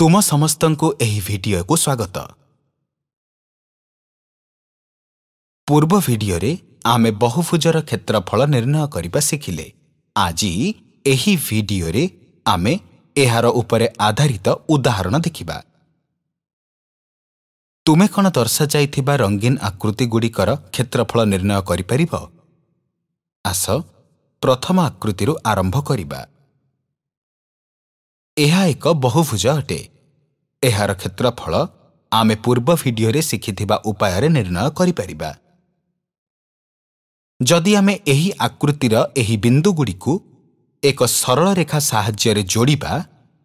ତୁମ ସମସ୍ତଙ୍କୁ ଏହି ଭିଡ଼ିଓକୁ ସ୍ୱାଗତ ପୂର୍ବ ଭିଡ଼ିଓରେ ଆମେ ବହୁଭୁଜର କ୍ଷେତ୍ରଫଳ ନିର୍ଣ୍ଣୟ କରିବା ଶିଖିଲେ ଆଜି ଏହି ଭିଡ଼ିଓରେ ଆମେ ଏହାର ଉପରେ ଆଧାରିତ ଉଦାହରଣ ଦେଖିବା ତୁମେ କ'ଣ ଦର୍ଶାଯାଇଥିବା ରଙ୍ଗୀନ ଆକୃତିଗୁଡ଼ିକର କ୍ଷେତ୍ରଫଳ ନିର୍ଣ୍ଣୟ କରିପାରିବ ଆସ ପ୍ରଥମ ଆକୃତିରୁ ଆରମ୍ଭ କରିବା ଏହା ଏକ ବହୁଭୁଜ ଅଟେ ଏହାର କ୍ଷେତ୍ରଫଳ ଆମେ ପୂର୍ବ ଭିଡ଼ିଓରେ ଶିଖିଥିବା ଉପାୟରେ ନିର୍ଣ୍ଣୟ କରିପାରିବା ଯଦି ଆମେ ଏହି ଆକୃତିର ଏହି ବିନ୍ଦୁଗୁଡ଼ିକୁ ଏକ ସରଳ ରେଖା ସାହାଯ୍ୟରେ ଯୋଡ଼ିବା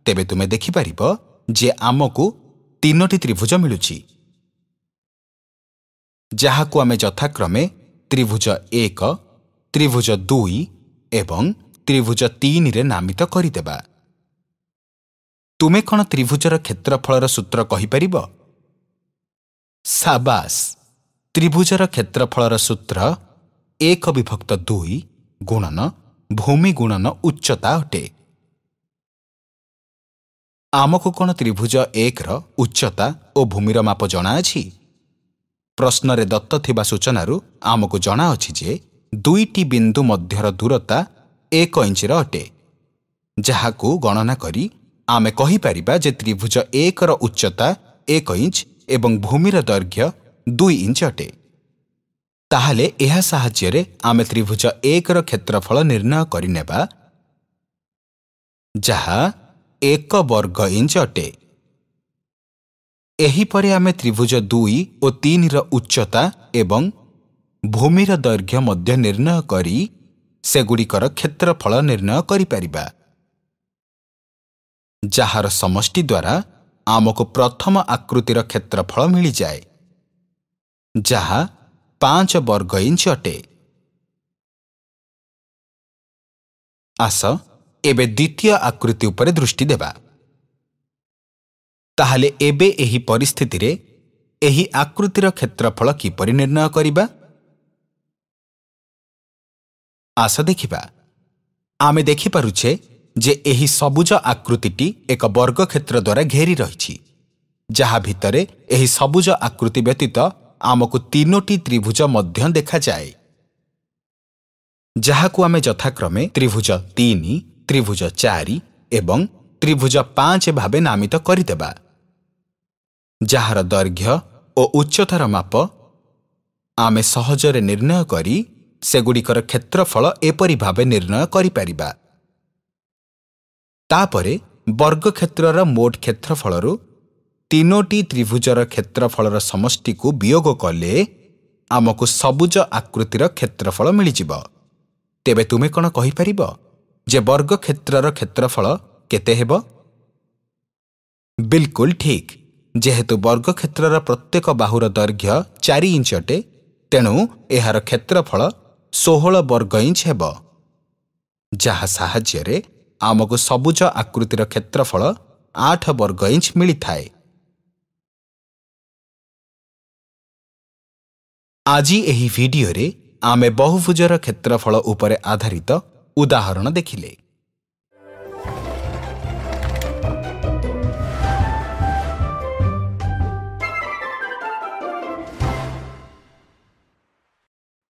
ତେବେ ତୁମେ ଦେଖିପାରିବ ଯେ ଆମକୁ ତିନୋଟି ତ୍ରିଭୁଜ ମିଳୁଛି ଯାହାକୁ ଆମେ ଯଥାକ୍ରମେ ତ୍ରିଭୁଜ ଏକ ତ୍ରିଭୁଜ ଦୁଇ ଏବଂ ତ୍ରିଭୁଜ ତିନିରେ ନାମିତ କରିଦେବା ତୁମେ କ'ଣ ତ୍ରିଭୁଜର କ୍ଷେତ୍ରଫଳର ସୂତ୍ର କହିପାରିବ ସାବାସ ତ୍ରିଭୁଜର କ୍ଷେତ୍ରଫଳର ସୂତ୍ର ଏକ ବିଭକ୍ତ ଦୁଇ ଗୁଣନ ଭୂମି ଗୁଣନ ଉଚ୍ଚତା ଅଟେ ଆମକୁ କ'ଣ ତ୍ରିଭୁଜ ଏକର ଉଚ୍ଚତା ଓ ଭୂମିର ମାପ ଜଣାଅଛି ପ୍ରଶ୍ନରେ ଦତ୍ତ ଥିବା ସୂଚନାରୁ ଆମକୁ ଜଣାଅଛି ଯେ ଦୁଇଟି ବିନ୍ଦୁ ମଧ୍ୟର ଦୂରତା ଏକ ଇଞ୍ଚର ଅଟେ ଯାହାକୁ ଗଣନା କରି ଆମେ କହିପାରିବା ଯେ ତ୍ରିଭୁଜ ଏକର ଉଚ୍ଚତା ଏକ ଇଞ୍ଚ ଏବଂ ଭୂମିର ଦୈର୍ଘ୍ୟ ଦୁଇ ଇଞ୍ଚ ଅଟେ ତାହେଲେ ଏହା ସାହାଯ୍ୟରେ ଆମେ ତ୍ରିଭୁଜ ଏକର କ୍ଷେତ୍ରଫଳ ନିର୍ଣ୍ଣୟ କରିନେବା ଯାହା ଏକ ବର୍ଗ ଇଞ୍ଚ ଅଟେ ଏହିପରି ଆମେ ତ୍ରିଭୁଜ ଦୁଇ ଓ ତିନିର ଉଚ୍ଚତା ଏବଂ ଭୂମିର ଦୈର୍ଘ୍ୟ ମଧ୍ୟ ନିର୍ଣ୍ଣୟ କରି ସେଗୁଡ଼ିକର କ୍ଷେତ୍ରଫଳ ନିର୍ଣ୍ଣୟ କରିପାରିବା ଯାହାର ସମଷ୍ଟି ଦ୍ୱାରା ଆମକୁ ପ୍ରଥମ ଆକୃତିର କ୍ଷେତ୍ରଫଳ ମିଳିଯାଏ ଯାହା ପାଞ୍ଚ ବର୍ଗ ଇଞ୍ଚ ଅଟେ ଆସ ଏବେ ଦ୍ୱିତୀୟ ଆକୃତି ଉପରେ ଦୃଷ୍ଟି ଦେବା ତାହେଲେ ଏବେ ଏହି ପରିସ୍ଥିତିରେ ଏହି ଆକୃତିର କ୍ଷେତ୍ରଫଳ କିପରି ନିର୍ଣ୍ଣୟ କରିବା ଆସ ଦେଖିବା ଆମେ ଦେଖିପାରୁଛେ ଯେ ଏହି ସବୁଜ ଆକୃତିଟି ଏକ ବର୍ଗକ୍ଷେତ୍ର ଦ୍ୱାରା ଘେରି ରହିଛି ଯାହା ଭିତରେ ଏହି ସବୁଜ ଆକୃତି ବ୍ୟତୀତ ଆମକୁ ତିନୋଟି ତ୍ରିଭୁଜ ମଧ୍ୟ ଦେଖାଯାଏ ଯାହାକୁ ଆମେ ଯଥାକ୍ରମେ ତ୍ରିଭୁଜ ତିନି ତ୍ରିଭୁଜ ଚାରି ଏବଂ ତ୍ରିଭୁଜ ପାଞ୍ଚ ଭାବେ ନାମିତ କରିଦେବା ଯାହାର ଦୈର୍ଘ୍ୟ ଓ ଉଚ୍ଚତାର ମାପ ଆମେ ସହଜରେ ନିର୍ଣ୍ଣୟ କରି ସେଗୁଡ଼ିକର କ୍ଷେତ୍ରଫଳ ଏପରି ଭାବେ ନିର୍ଣ୍ଣୟ କରିପାରିବା ତାପରେ ବର୍ଗକ୍ଷେତ୍ରର ମୋଟ କ୍ଷେତ୍ରଫଳରୁ ତିନୋଟି ତ୍ରିଭୁଜର କ୍ଷେତ୍ରଫଳର ସମଷ୍ଟିକୁ ବିୟୋଗ କଲେ ଆମକୁ ସବୁଜ ଆକୃତିର କ୍ଷେତ୍ରଫଳ ମିଳିଯିବ ତେବେ ତୁମେ କ'ଣ କହିପାରିବ ଯେ ବର୍ଗକ୍ଷେତ୍ରର କ୍ଷେତ୍ରଫଳ କେତେ ହେବ ବିଲକୁଲ ଠିକ୍ ଯେହେତୁ ବର୍ଗକ୍ଷେତ୍ରର ପ୍ରତ୍ୟେକ ବାହୁର ଦୈର୍ଘ୍ୟ ଚାରି ଇଞ୍ଚ ଅଟେ ତେଣୁ ଏହାର କ୍ଷେତ୍ରଫଳ ଷୋହଳ ବର୍ଗ ଇଞ୍ଚ ହେବ ଯାହା ସାହାଯ୍ୟରେ ଆମକୁ ସବୁଜ ଆକୃତିର କ୍ଷେତ୍ରଫଳ ଆଠ ବର୍ଗ ଇଞ୍ଚ ମିଳିଥାଏ ଆଜି ଏହି ଭିଡ଼ିଓରେ ଆମେ ବହୁଭୁଜର କ୍ଷେତ୍ରଫଳ ଉପରେ ଆଧାରିତ ଉଦାହରଣ ଦେଖିଲେ